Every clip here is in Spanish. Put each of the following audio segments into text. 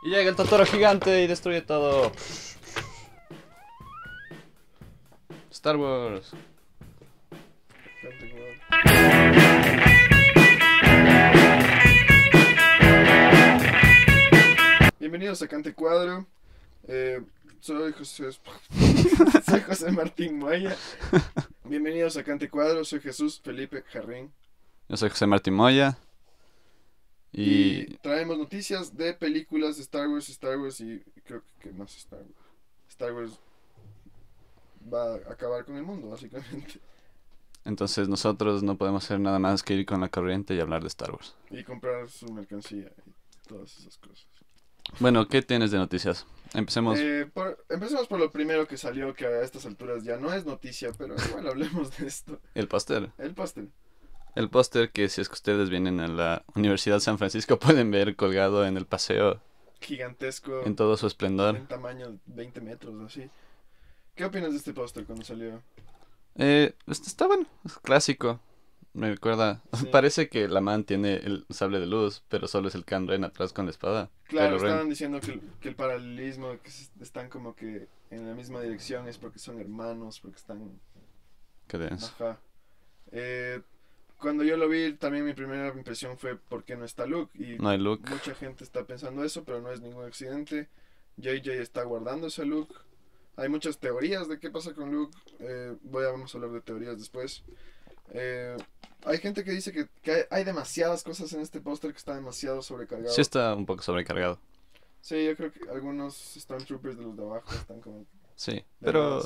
Y llega el Totoro gigante y destruye todo. Star Wars. Bienvenidos a Cante Cuadro. Eh, soy José, soy José Martín Moya. Bienvenidos a Cante Cuadro. Soy Jesús Felipe Jarrín. Yo soy José Martín Moya. Y... traemos noticias de películas de Star Wars, Star Wars y creo que más Star Wars. Star Wars va a acabar con el mundo, básicamente. Entonces nosotros no podemos hacer nada más que ir con la corriente y hablar de Star Wars. Y comprar su mercancía y todas esas cosas. Bueno, ¿qué tienes de noticias? Empecemos. Eh, empecemos por lo primero que salió, que a estas alturas ya no es noticia, pero igual hablemos de esto. El pastel. El pastel el póster que si es que ustedes vienen a la Universidad de San Francisco pueden ver colgado en el paseo. Gigantesco. En todo su esplendor. En tamaño 20 metros, así. ¿Qué opinas de este póster cuando salió? Eh, este, está, bueno, es clásico. Me recuerda. Parece que la man tiene el sable de luz, pero solo es el Can atrás con la espada. Claro, estaban diciendo que el, paralelismo, que están como que en la misma dirección, es porque son hermanos, porque están. Qué Ajá. Eh, cuando yo lo vi, también mi primera impresión fue ¿por qué no está Luke? Y no hay Luke. mucha gente está pensando eso, pero no es ningún accidente. JJ está guardando ese Luke. Hay muchas teorías de qué pasa con Luke. Eh, voy a, vamos a hablar de teorías después. Eh, hay gente que dice que, hay, demasiadas cosas en este póster que está demasiado sobrecargado. Sí, está un poco sobrecargado. Sí, yo creo que algunos Stormtroopers de los de abajo están como... Sí, pero...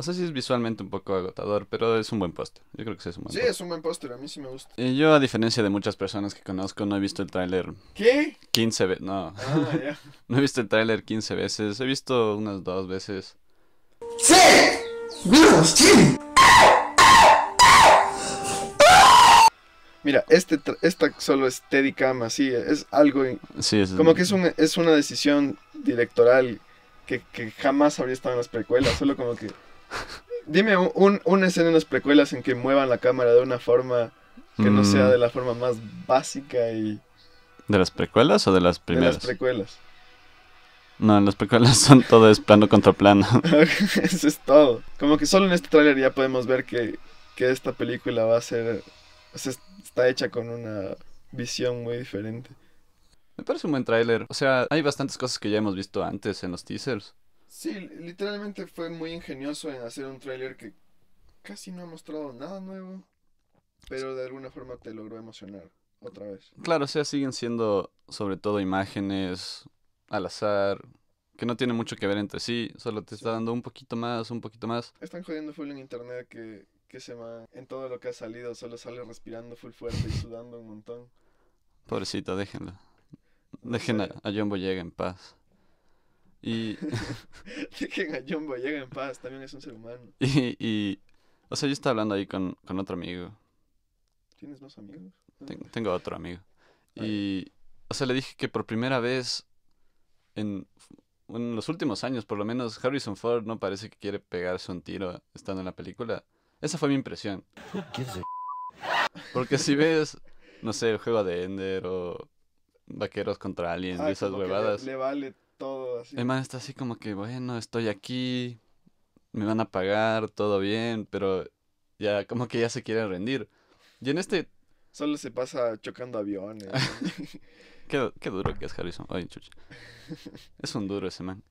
O sea, sí es visualmente un poco agotador, pero es un buen póster. Yo creo que sí es un buen Sí, es un buen póster, a mí sí me gusta. Y yo, a diferencia de muchas personas que conozco, no he visto el tráiler... ¿Qué? 15 veces, no. Ah, no he visto el tráiler 15 veces, he visto unas dos veces. ¡Sí! sí! Mira, este, esta solo es Teddy Cam, así, es algo... Sí, es como que es, una decisión directoral que jamás habría estado en las precuelas, solo como que... Dime una escena en las precuelas en que muevan la cámara de una forma que no sea mm. de la forma más básica y... ¿De las precuelas o de las primeras? De las precuelas. No, en las precuelas son todo es plano contra plano. Eso es todo. Como que solo en este tráiler ya podemos ver que, que, esta película va a ser... está hecha con una visión muy diferente. Me parece un buen tráiler. O sea, hay bastantes cosas que ya hemos visto antes en los teasers. Sí, literalmente fue muy ingenioso en hacer un tráiler que casi no ha mostrado nada nuevo, pero de alguna forma te logró emocionar otra vez. Claro, o sea, siguen siendo sobre todo imágenes al azar, que no tienen mucho que ver entre sí, solo te está dando un poquito más, un poquito más. Están jodiendo full en internet que, que se va en todo lo que ha salido, solo sale respirando full fuerte y sudando un montón. Pobrecito, déjenlo. Dejen a, a John en paz. Y. Dejen a Jumbo, llega en paz, también es un ser humano. Y. y o sea, yo estaba hablando ahí con, con otro amigo. ¿Tienes más amigos? tengo otro amigo. Ah, y. O sea, le dije que por primera vez en, en, los últimos años, por lo menos, Harrison Ford no parece que quiere pegarse un tiro estando en la película. Esa fue mi impresión. Porque si ves, no sé, el juego de Ender o Vaqueros contra Alien ah, Y esas huevadas todo así. El man está así como que, bueno, estoy aquí, me van a pagar, todo bien, pero ya como que ya se quiere rendir. Y en este... Solo se pasa chocando aviones. qué, duro que es Harrison. Ay, chucha. Es un duro ese man.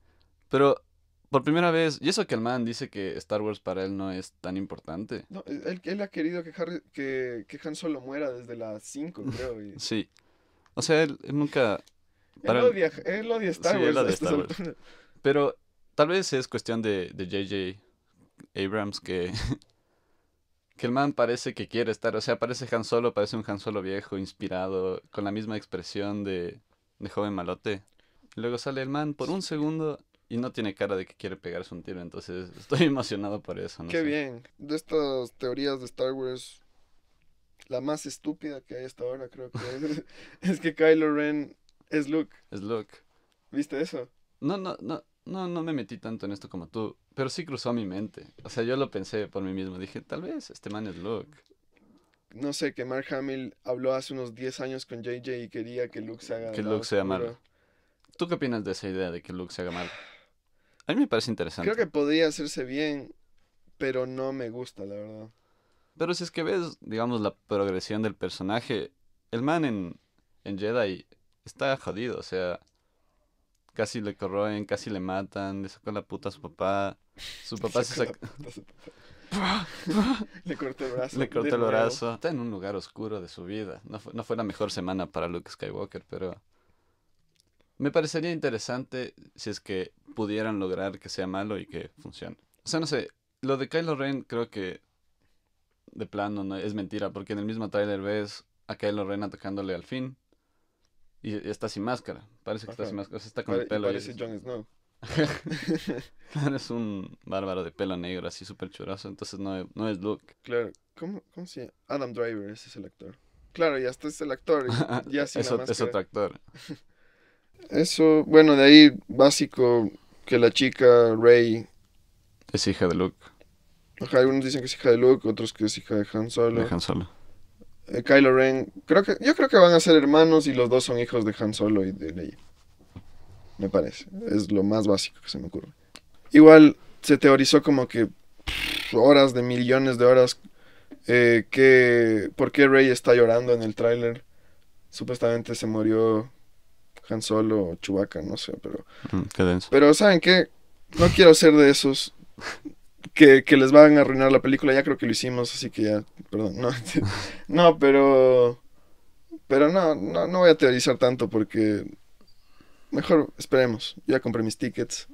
Pero por primera vez, y eso que el man dice que Star Wars para él no es tan importante. No, e, él, él ha querido que, que, que Han Solo muera desde las 5, creo. sí. O sea, él, nunca él odia, él Star Wars. Star Wars. Pero tal vez es cuestión de J.J. Abrams que, que el man parece que quiere estar. O sea, parece Han Solo, parece un Han Solo viejo, inspirado, con la misma expresión de, joven malote. Luego sale el man por un segundo y no tiene cara de que quiere pegarse un tiro, entonces estoy emocionado por eso. Qué bien. De estas teorías de Star Wars, la más estúpida que hay hasta ahora creo que es que Kylo Ren es Luke. Es Luke. ¿Viste eso? No, no, no, no, no me metí tanto en esto como tú, pero sí cruzó mi mente. O sea, yo lo pensé por mí mismo. Dije, tal vez este man es Luke. No sé, que Mark Hamill habló hace unos 10 años con JJ y quería que Luke se haga Que Luke sea malo. ¿Tú qué opinas de esa idea de que Luke se haga mal? A mí me parece interesante. Creo que podría hacerse bien, pero no me gusta, la verdad. Pero si es que ves, digamos, la progresión del personaje, el man en, en Jedi está jodido, o sea, casi le corroen, casi le matan, le sacó la puta a su papá. Su papá se le cortó el brazo. Le cortó el brazo. Está en un lugar oscuro de su vida. No fue, la mejor semana para Luke Skywalker, pero. Me parecería interesante si es que pudieran lograr que sea malo y que funcione. O sea, no sé, lo de Kylo Ren creo que de plano no, es mentira, porque en el mismo trailer ves a Kylo Ren atacándole al fin y, está sin máscara. Parece que está sin máscara. O sea, está con el pelo. Parece Jon Snow. claro, es un bárbaro de pelo negro, así súper churroso, Entonces no, no es Luke. Claro. ¿Cómo, ¿Cómo se llama? Adam Driver, ese es el actor. Claro, ya está, es el actor. Ya sin es, es otro actor. Eso, bueno, de ahí básico que la chica Rey es hija de Luke. Ajá, algunos dicen que es hija de Luke, otros que es hija de Han De Han Solo. Eh, Kylo Ren, creo que, yo creo que van a ser hermanos y los dos son hijos de Han Solo y de Leia. Me parece. Es lo más básico que se me ocurre. Igual se teorizó como que horas de millones de horas. Eh, que, ¿Por qué Rey está llorando en el tráiler? Supuestamente se murió Han Solo o Chewbacca, no sé, pero... Pero ¿saben qué? No quiero ser de esos que, les van a arruinar la película. Ya creo que lo hicimos, así que ya, perdón. No, no pero. Pero no, no, voy a teorizar tanto porque. Mejor esperemos. Yo ya compré mis tickets.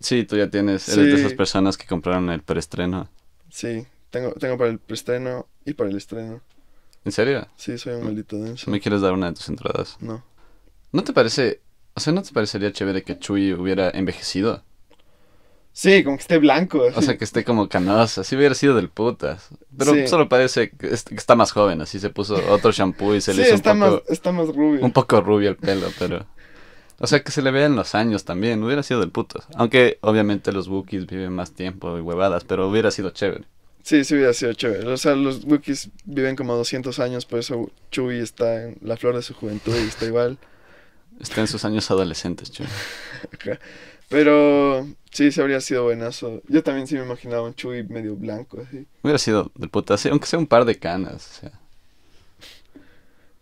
Sí, tú ya tienes. Eres de esas personas que compraron el preestreno. Sí, tengo, tengo para el preestreno y para el estreno. ¿En serio? Sí, soy un mm. maldito denso. ¿Me quieres dar una de tus entradas? No. ¿No te parece. O sea, ¿no te parecería chévere que Chuy hubiera envejecido? Sí, como que esté blanco. O sea, que esté como canosa. Sí hubiera sido del putas. Pero solo parece que está más joven. Así se puso otro shampoo y se le hizo un poco... Más, está más rubio. Un poco rubio el pelo, pero... O sea, que se le vean los años también. Hubiera sido del putas. Aunque, obviamente, los Wookiees viven más tiempo y huevadas. Pero hubiera sido chévere. Sí, sí hubiera sido chévere. O sea, los Wookiees viven como 200 años. Por eso Chewie está en la flor de su juventud y está igual. Está en sus años adolescentes, Chewie. Pero... Sí, se habría sido buenazo. Yo también sí me imaginaba un Chuy medio blanco así. Hubiera sido del sí, aunque sea un par de canas, o sea.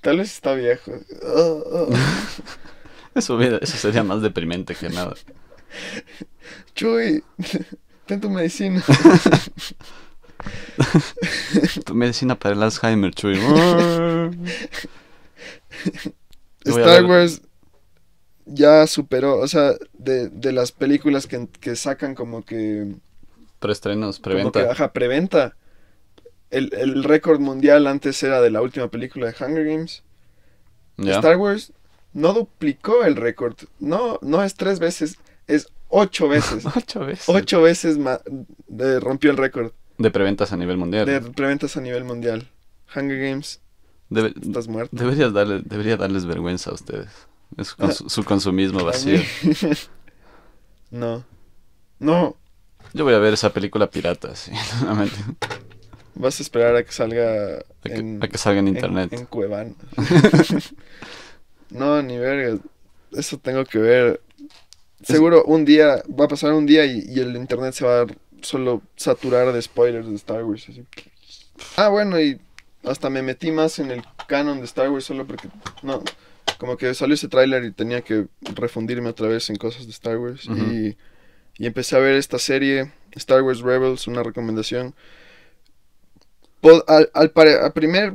Tal vez está viejo. eso, eso sería más deprimente que nada. Chuy, ten tu medicina. tu medicina para el Alzheimer, Chuy. Star Wars ya superó, o sea, de, de las películas que, sacan como que... Preestrenos, preventa. Como ajá, preventa. El, el récord mundial antes era de la última película de Hunger Games. Star Wars no duplicó el récord. No, no es tres veces, es ocho veces. ocho veces. Ocho veces rompió el récord. De preventas a nivel mundial. De preventas a nivel mundial. Hunger Games. estás muerto. Deberías darle, debería darles vergüenza a ustedes. Es su consumismo vacío. No. No. Yo voy a ver esa película pirata, sí, Vas a esperar a que salga. A que, salga en internet. En, no, ni verga. Eso tengo que ver. Seguro un día, va a pasar un día y, el internet se va a solo saturar de spoilers de Star Wars. Ah, bueno, y hasta me metí más en el canon de Star Wars solo porque. No como que salió ese tráiler y tenía que refundirme otra vez en cosas de Star Wars. y, empecé a ver esta serie, Star Wars Rebels, una recomendación. al, al a primer,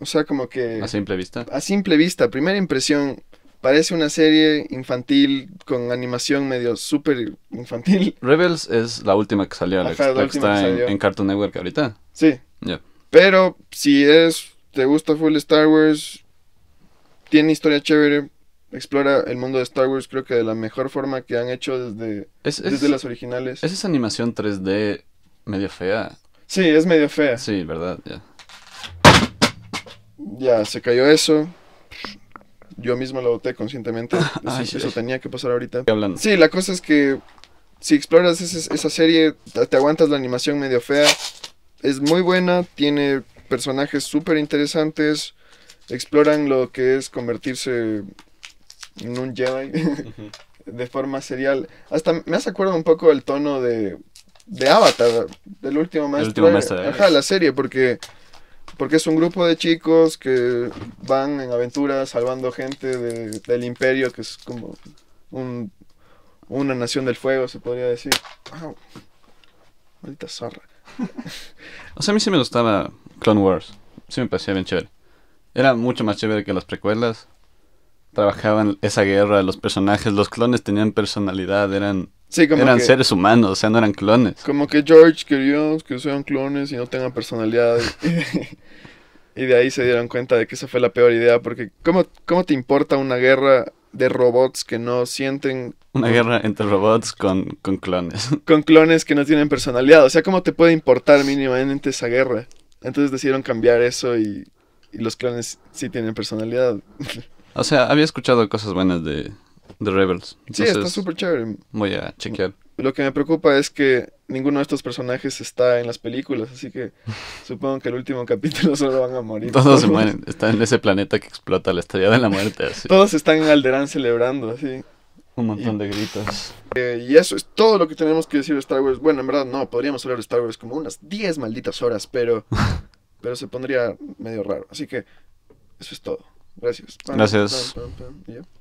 o sea, como que... A simple vista. A simple vista, primera impresión, parece una serie infantil con animación medio súper infantil. Rebels es la última que salió, la, está En, Cartoon Network ahorita. Sí. Pero si es, te gusta full Star Wars, tiene historia chévere, explora el mundo de Star Wars creo que de la mejor forma que han hecho desde, las originales. Es esa animación 3D medio fea. Sí, es medio fea. Sí, verdad, ya. Ya, se cayó eso. Yo mismo lo boté conscientemente. Ay, eso, eso, tenía que pasar ahorita. hablando. Sí, la cosa es que si exploras esa serie, te aguantas la animación medio fea. Es muy buena, tiene personajes súper interesantes exploran lo que es convertirse en un Jedi de forma serial. Hasta me hace acuerdo un poco el tono de, Avatar, del último maestro. Ajá, la serie, porque, porque es un grupo de chicos que van en aventuras salvando gente del imperio, que es como un, una nación del fuego, se podría decir. Wow. Maldita zorra. o sea, a mí sí me gustaba Clone Wars. Sí me parecía bien chévere. Era mucho más chévere que las precuelas. Trabajaban esa guerra, los personajes, los clones tenían personalidad, eran, sí, como eran seres humanos, o sea, no eran clones. Como que George quería que sean clones y no tengan personalidad. y de ahí se dieron cuenta de que esa fue la peor idea, porque ¿cómo, cómo te importa una guerra de robots que no sienten... Una guerra entre robots con clones. Con clones que no tienen personalidad, o sea, ¿cómo te puede importar mínimamente esa guerra? Entonces decidieron cambiar eso y y los clones sí tienen personalidad. O sea, había escuchado cosas buenas de, Rebels. sí, está súper chévere. Voy a chequear. Lo que me preocupa es que ninguno de estos personajes está en las películas, así que supongo que el último capítulo solo van a morir. Todos, se mueren, están en ese planeta que explota la estrella de la muerte. Así. todos están en Alderán celebrando, así. Un montón de gritos. Eh, y eso es todo lo que tenemos que decir de Star Wars. Bueno, en verdad no, podríamos hablar de Star Wars como unas 10 malditas horas, pero pero se pondría medio raro. Así que eso es todo. Gracias. Gracias.